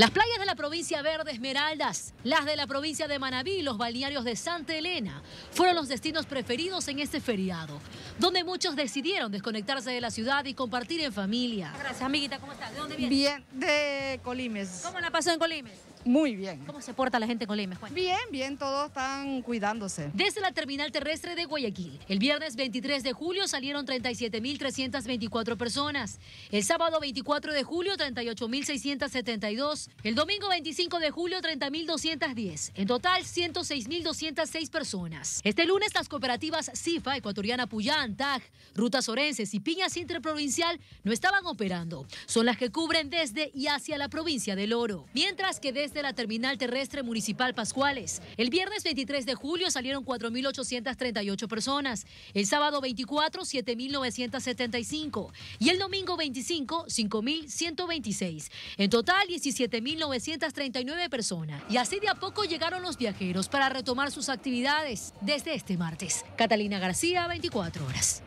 Las playas de la provincia verde Esmeraldas, las de la provincia de Manabí y los balnearios de Santa Elena fueron los destinos preferidos en este feriado, donde muchos decidieron desconectarse de la ciudad y compartir en familia. Gracias, amiguita, ¿cómo estás? ¿De dónde vienes? Bien, de Colimes. ¿Cómo la pasó en Colimes? Muy bien. ¿Cómo se porta la gente con la Juan? E bien, bien, todos están cuidándose. Desde la terminal terrestre de Guayaquil, el viernes 23 de julio salieron 37.324 personas, el sábado 24 de julio 38.672, el domingo 25 de julio 30.210, en total 106.206 personas. Este lunes las cooperativas CIFA, Ecuatoriana Puyán, TAG, Rutas Orenses y Piñas Interprovincial no estaban operando. Son las que cubren desde y hacia la provincia del Oro, mientras que desde de la terminal terrestre municipal Pascuales. El viernes 23 de julio salieron 4.838 personas, el sábado 24 7.975 y el domingo 25 5.126. En total 17.939 personas. Y así de a poco llegaron los viajeros para retomar sus actividades desde este martes. Catalina García, 24 horas.